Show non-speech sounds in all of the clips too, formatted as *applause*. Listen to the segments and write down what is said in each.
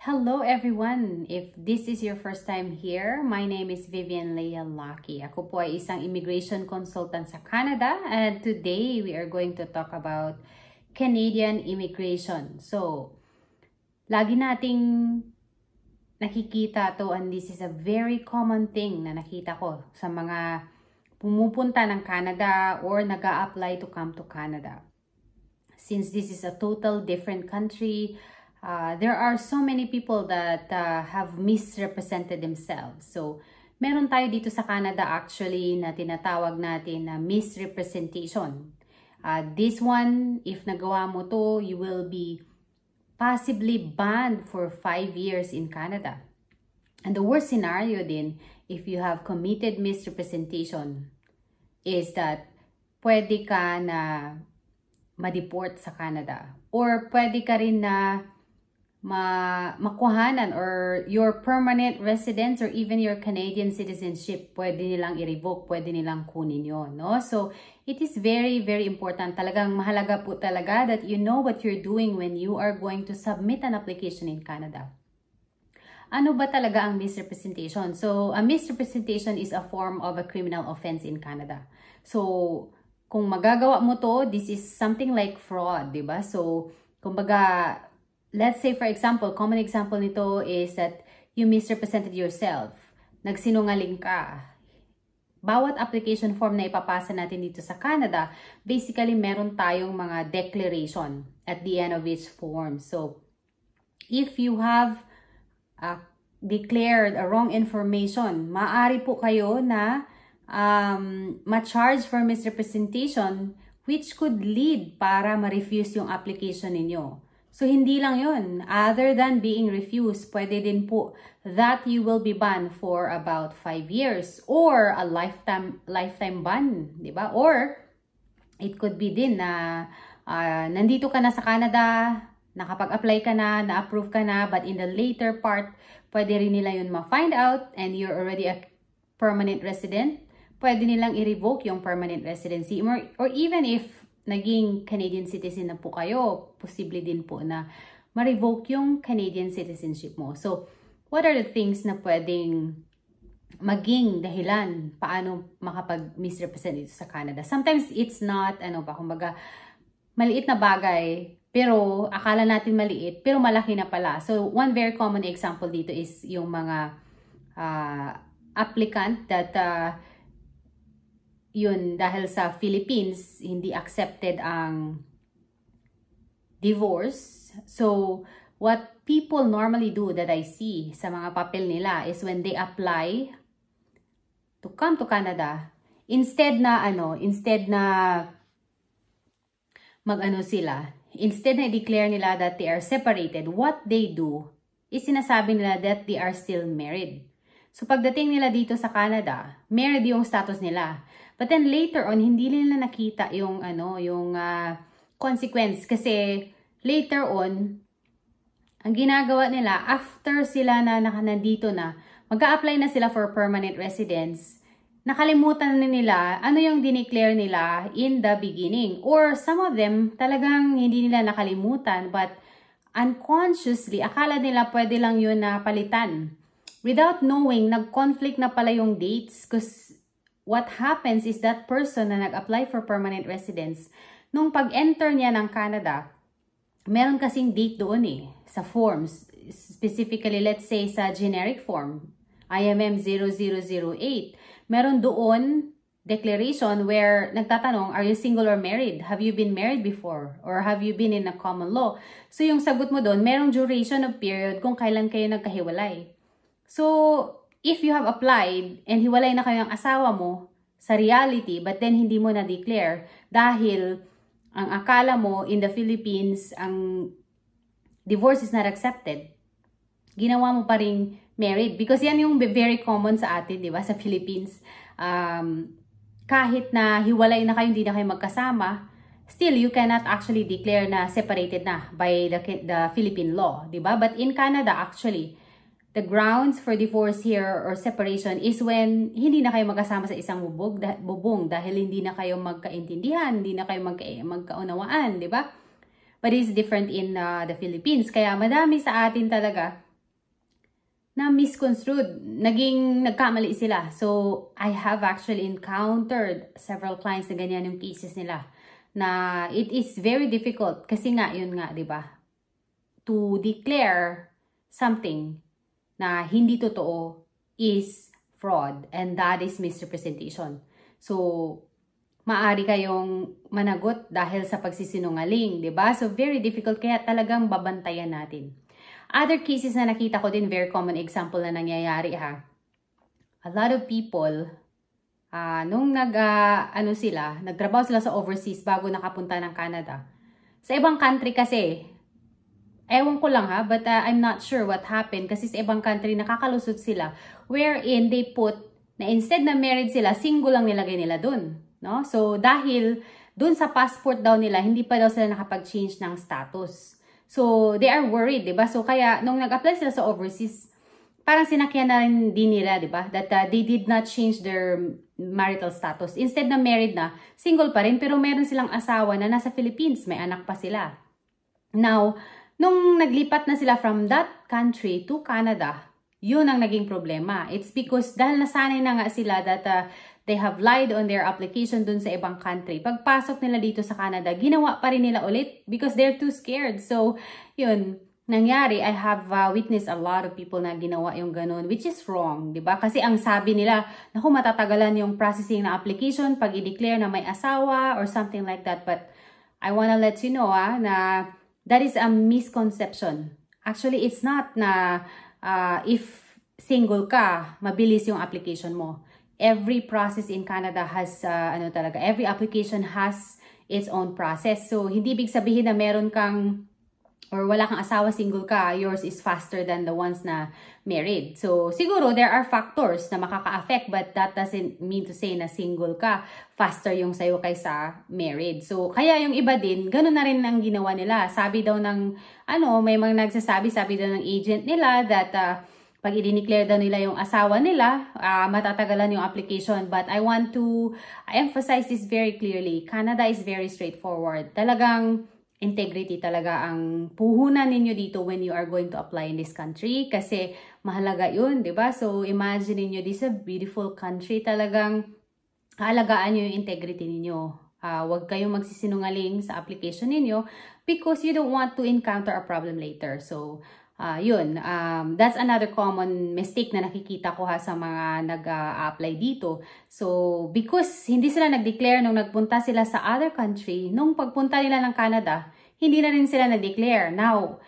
Hello everyone! If this is your first time here, my name is Vivian Leia Lucky. Ako po ay isang immigration consultant sa Canada and today we are going to talk about Canadian immigration. So, lagi nating nakikita to and this is a very common thing na nakita ko sa mga pumupunta ng Canada or nag apply to come to Canada. Since this is a total different country, uh, there are so many people that uh, have misrepresented themselves. So, meron tayo dito sa Canada actually na tinatawag natin na misrepresentation. Uh, this one, if nagawa mo to, you will be possibly banned for 5 years in Canada. And the worst scenario din, if you have committed misrepresentation, is that pwede ka na ma-deport sa Canada. Or pwede ka rin na ma makuhanan or your permanent residence or even your Canadian citizenship, pwede nilang i-revoke, pwede nilang kunin yon, no? So, it is very, very important. Talagang mahalaga po talaga that you know what you're doing when you are going to submit an application in Canada. Ano ba talaga ang misrepresentation? So, a misrepresentation is a form of a criminal offense in Canada. So, kung magagawa mo to, this is something like fraud, di ba? So, kumbaga, let's say for example, common example nito is that you misrepresented yourself. Nagsinungaling ka. Bawat application form na ipapasa natin dito sa Canada, basically meron tayong mga declaration at the end of each form. So, if you have uh, declared a wrong information, maaari po kayo na um, ma-charge for misrepresentation which could lead para ma-refuse yung application ninyo. So, hindi lang yun. Other than being refused, pwede din po that you will be banned for about 5 years or a lifetime lifetime ban, di ba? Or, it could be din na uh, nandito ka na sa Canada, nakapag-apply ka na, na-approve ka na, but in the later part, pwede rin nila yun ma-find out and you're already a permanent resident. Pwede nilang i-revoke yung permanent residency or, or even if naging Canadian citizen na po kayo, posible din po na ma-revoke yung Canadian citizenship mo. So, what are the things na pwedeng maging dahilan paano makapag-misrepresent dito sa Canada? Sometimes it's not, ano ba, kumbaga, maliit na bagay, pero akala natin maliit, pero malaki na pala. So, one very common example dito is yung mga uh, applicant that uh, yun, dahil sa Philippines, hindi accepted ang divorce. So, what people normally do that I see sa mga papel nila is when they apply to come to Canada, instead na ano, instead na magano sila, instead na i-declare nila that they are separated, what they do is sinasabi nila that they are still married. So pagdating nila dito sa Canada, married yung status nila. But then later on, hindi nila nakita yung ano, yung uh, consequence kasi later on ang ginagawa nila after sila na nandito na, mag apply na sila for permanent residence. Nakalimutan na nila ano yung dineclare nila in the beginning or some of them talagang hindi nila nakalimutan but unconsciously akala nila pwede lang yun na palitan. Without knowing, nag-conflict na pala yung dates because What happens is that person na nag-apply for permanent residence, nung pag-enter niya ng Canada, meron kasing date doon eh, sa forms. Specifically, let's say sa generic form, IMM 0008, meron doon declaration where nagtatanong, are you single or married? Have you been married before? Or have you been in a common law? So yung sagot mo doon, merong duration of period kung kailan kayo nagkahiwalay. So, if you have applied and hiwalay na kayo ang asawa mo sa reality but then hindi mo na-declare dahil ang akala mo in the Philippines ang divorce is not accepted. Ginawa mo pa rin married because yan yung very common sa atin, 'di ba, sa Philippines. Um, kahit na hiwalay na kayo, hindi na kayo magkasama, still you cannot actually declare na separated na by the the Philippine law, 'di ba? But in Canada actually, the grounds for divorce here or separation is when hindi na kayo magkasama sa isang bubog, dah bubong dahil hindi na kayo magkaintindihan, hindi na kayo magka magkaunawaan, di ba? But it's different in uh, the Philippines. Kaya madami sa atin talaga na misconstrued, naging nagkamali sila. So, I have actually encountered several clients na ganyan yung cases nila. Na it is very difficult kasi nga, yun nga, di ba? To declare something na hindi totoo is fraud and that is misrepresentation. So, maari kayong managot dahil sa pagsisinungaling, 'di ba? So, very difficult kaya talagang babantayan natin. Other cases na nakita ko din, very common example na nangyayari ha. A lot of people, uh, nung nag, uh, ano sila, nagtrabaho sila sa overseas bago nakapunta ng Canada. Sa ibang country kasi, Ewan ko lang ha, but uh, I'm not sure what happened kasi sa ibang country nakakalusot sila wherein they put na instead na married sila, single lang nilagay nila dun. No? So dahil dun sa passport daw nila, hindi pa daw sila nakapag-change ng status. So they are worried, 'di ba? So kaya nung nag-apply sila sa overseas, parang sinakyan na rin din nila, 'di ba? That uh, they did not change their marital status. Instead na married na, single pa rin pero meron silang asawa na nasa Philippines, may anak pa sila. Now, Nung naglipat na sila from that country to Canada, yun ang naging problema. It's because dahil nasanay na nga sila that uh, they have lied on their application dun sa ibang country. Pagpasok nila dito sa Canada, ginawa pa rin nila ulit because they're too scared. So, yun, nangyari, I have uh, witnessed a lot of people na ginawa yung ganun, which is wrong, di ba? Kasi ang sabi nila, naku, matatagalan yung processing na application pag i-declare na may asawa or something like that. But I wanna let you know ah, na that is a misconception. Actually, it's not na uh, if single ka, mabilis yung application mo. Every process in Canada has, uh, ano talaga, every application has its own process. So, hindi big sabihin na meron kang or wala kang asawa, single ka, yours is faster than the ones na married. So, siguro, there are factors na makaka-affect but that doesn't mean to say na single ka, faster yung sa'yo kaysa married. So, kaya yung iba din, ganun na rin ang ginawa nila. Sabi daw ng, ano, may mga nagsasabi, sabi daw ng agent nila that, uh, pag i-declare daw nila yung asawa nila, uh, matatagalan yung application. But I want to emphasize this very clearly. Canada is very straightforward. Talagang integrity talaga ang puhunan ninyo dito when you are going to apply in this country kasi mahalaga yun, di ba? So imagine niyo this is a beautiful country talagang alagaan niyo yung integrity ninyo. Uh, huwag kayong magsisinungaling sa application ninyo because you don't want to encounter a problem later. So, Uh, yun, um, that's another common mistake na nakikita ko ha sa mga nag-apply uh, dito. So, because hindi sila nag-declare nung nagpunta sila sa other country, nung pagpunta nila ng Canada, hindi na rin sila na-declare. Now,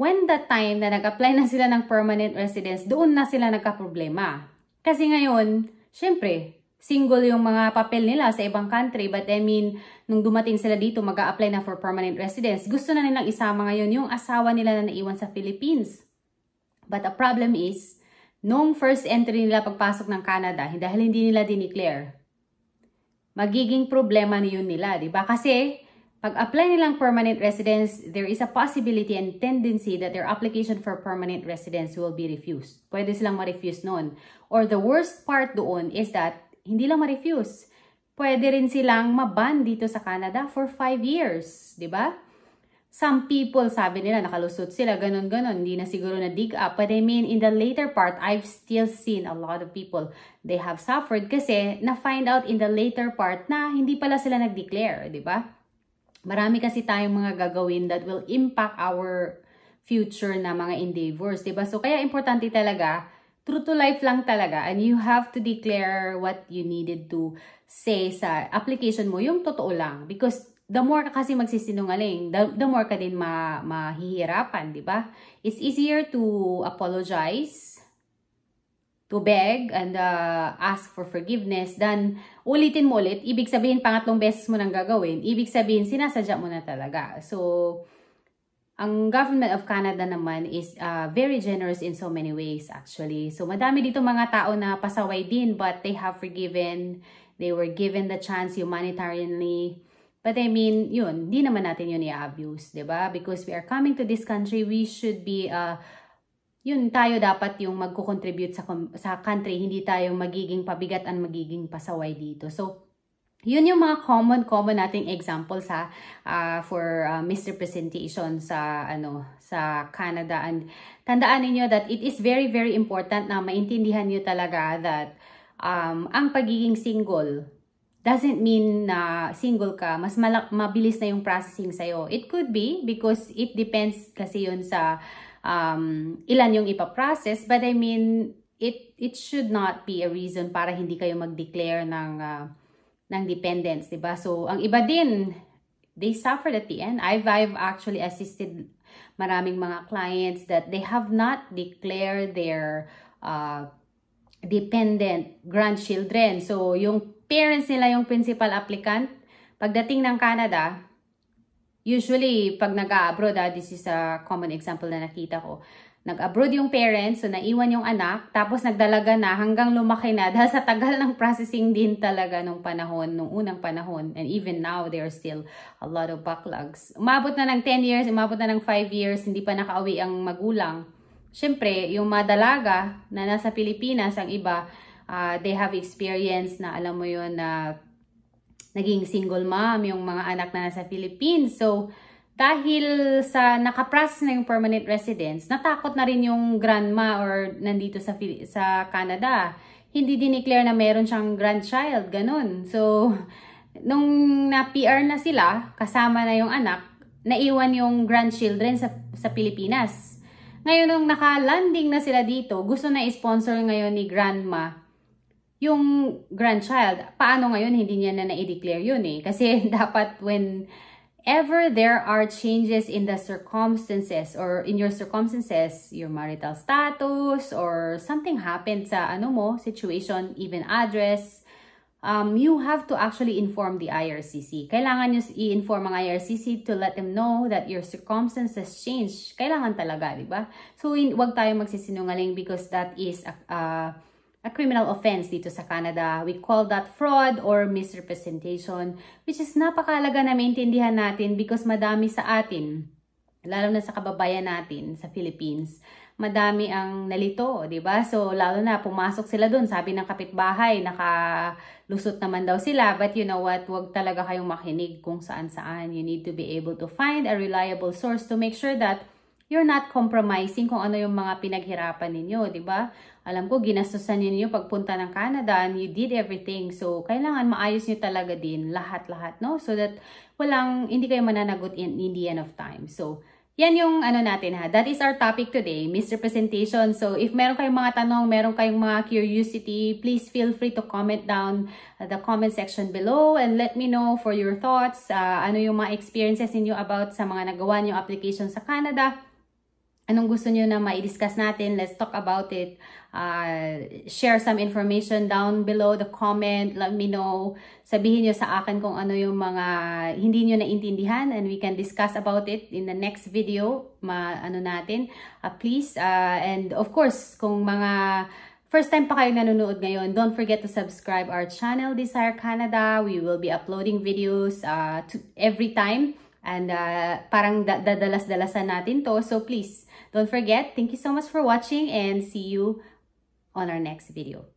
when that time na nag-apply na sila ng permanent residence, doon na sila nagka-problema. Kasi ngayon, syempre, single yung mga papel nila sa ibang country. But I mean, nung dumating sila dito, mag apply na for permanent residence. Gusto na nilang isama ngayon yung asawa nila na naiwan sa Philippines. But the problem is, nung first entry nila pagpasok ng Canada, dahil hindi nila dineclare, magiging problema na yun nila, di ba? Kasi, pag-apply nilang permanent residence, there is a possibility and tendency that their application for permanent residence will be refused. Pwede silang ma-refuse noon. Or the worst part doon is that hindi lang ma-refuse. Pwede rin silang maban dito sa Canada for 5 years, 'di ba? Some people, sabi nila, nakalusot sila, ganun-ganun, hindi na siguro na-dig up. But I mean, in the later part, I've still seen a lot of people, they have suffered kasi na-find out in the later part na hindi pala sila nag-declare, di ba? Marami kasi tayong mga gagawin that will impact our future na mga endeavors, di ba? So, kaya importante talaga true to life lang talaga and you have to declare what you needed to say sa application mo yung totoo lang because the more ka kasi magsisinungaling the, the more ka din ma, mahihirapan di ba it's easier to apologize to beg and uh, ask for forgiveness than ulitin mo ulit ibig sabihin pangatlong beses mo nang gagawin ibig sabihin sinasadya mo na talaga so ang government of Canada naman is uh, very generous in so many ways actually. So madami dito mga tao na pasaway din but they have forgiven. They were given the chance humanitarianly. But I mean, yun, di naman natin yun i-abuse, di ba? Because we are coming to this country, we should be, uh, yun, tayo dapat yung magkukontribute sa, sa country. Hindi tayo magiging pabigat ang magiging pasaway dito. So, yun yung mga common-common nating examples ha uh, ah, for uh, misrepresentation sa ano sa Canada and tandaan niyo that it is very very important na maintindihan niyo talaga that um, ang pagiging single doesn't mean na uh, single ka, mas mabilis na yung processing sa'yo. It could be because it depends kasi yun sa um, ilan yung ipa-process But I mean, it, it should not be a reason para hindi kayo mag-declare ng uh, ng dependents, 'di ba? So, ang iba din they suffered at the end. I've, I've actually assisted maraming mga clients that they have not declared their uh, dependent grandchildren. So, yung parents nila yung principal applicant, pagdating ng Canada, usually, pag nag-abroad, ah, this is a common example na nakita ko, nag-abroad yung parents, so naiwan yung anak, tapos nagdalaga na hanggang lumaki na *laughs* dahil sa tagal ng processing din talaga nung panahon, nung unang panahon. And even now, there are still a lot of backlogs. Umabot na ng 10 years, umabot na ng 5 years, hindi pa nakauwi ang magulang. Siyempre, yung madalaga na nasa Pilipinas, ang iba, uh, they have experience na alam mo yun na naging single mom yung mga anak na nasa Philippines. So, dahil sa nakapras na yung permanent residence, natakot na rin yung grandma or nandito sa, sa Canada. Hindi din declare na meron siyang grandchild, ganun. So, nung na-PR na sila, kasama na yung anak, naiwan yung grandchildren sa, sa Pilipinas. Ngayon, nung naka-landing na sila dito, gusto na i-sponsor ngayon ni grandma yung grandchild. Paano ngayon, hindi niya na na-declare yun eh. Kasi *laughs* dapat when whenever there are changes in the circumstances or in your circumstances, your marital status or something happened sa ano mo, situation, even address, um, you have to actually inform the IRCC. Kailangan nyo i-inform ang IRCC to let them know that your circumstances change. Kailangan talaga, di ba? So, in, wag tayo magsisinungaling because that is... Uh, a criminal offense dito sa Canada. We call that fraud or misrepresentation which is napakalaga na maintindihan natin because madami sa atin, lalo na sa kababayan natin sa Philippines, madami ang nalito, 'di ba? So lalo na pumasok sila doon, sabi ng kapitbahay, nakalusot naman daw sila, but you know what, wag talaga kayong makinig kung saan-saan. You need to be able to find a reliable source to make sure that you're not compromising kung ano yung mga pinaghirapan ninyo, di ba? Alam ko, ginastosan niyo pagpunta ng Canada and you did everything. So, kailangan maayos niyo talaga din lahat-lahat, no? So that walang, hindi kayo mananagot in, in the end of time. So, yan yung ano natin ha. That is our topic today, misrepresentation. So if meron kayong mga tanong, meron kayong mga curiosity, please feel free to comment down uh, the comment section below and let me know for your thoughts. Uh, ano yung mga experiences niyo about sa mga nagawa niyo application sa Canada anong gusto niyo na mai-discuss natin, let's talk about it. Uh, share some information down below the comment. Let me know. Sabihin niyo sa akin kung ano yung mga hindi niyo naintindihan and we can discuss about it in the next video. Ma ano natin. Uh, please uh, and of course, kung mga First time pa kayo nanonood ngayon, don't forget to subscribe our channel, Desire Canada. We will be uploading videos uh, to, every time And uh, parang dadalas-dalasan natin to. So please, don't forget, thank you so much for watching and see you on our next video.